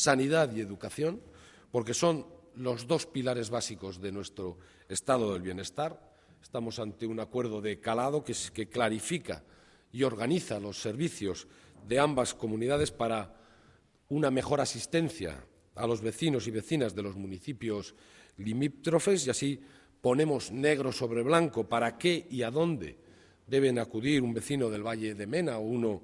sanidad y educación, porque son los dos pilares básicos de nuestro estado del bienestar. Estamos ante un acuerdo de calado que, clarifica y organiza los servicios de ambas comunidades para una mejor asistencia a los vecinos y vecinas de los municipios limítrofes y así ponemos negro sobre blanco para qué y a dónde deben acudir un vecino del Valle de Mena o uno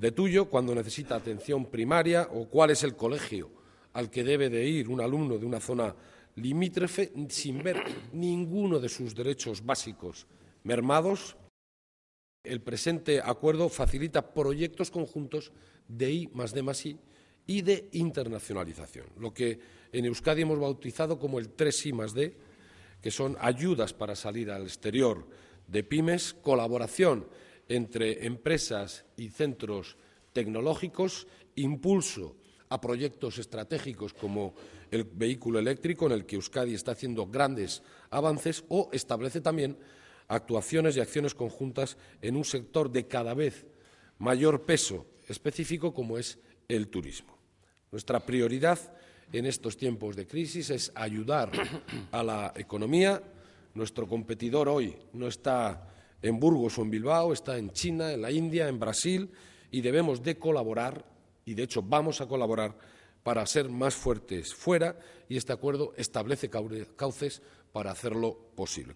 de tuyo cuando necesita atención primaria o cuál es el colegio al que debe de ir un alumno de una zona limítrofe sin ver ninguno de sus derechos básicos mermados. El presente acuerdo facilita proyectos conjuntos de I más D más I y de internacionalización, lo que en Euskadi hemos bautizado como el 3I más D, que son ayudas para salir al exterior de pymes, colaboración entre empresas y centros tecnológicos, impulso a proyectos estratégicos como el vehículo eléctrico, en el que Euskadi está haciendo grandes avances, o establece también actuaciones y acciones conjuntas en un sector de cada vez mayor peso específico como es el turismo. Nuestra prioridad en estos tiempos de crisis es ayudar a la economía. Nuestro competidor hoy no está en Burgos o en Bilbao, está en China, en la India, en Brasil, y debemos de colaborar, y de hecho vamos a colaborar para ser más fuertes fuera, y este acuerdo establece cauces para hacerlo posible.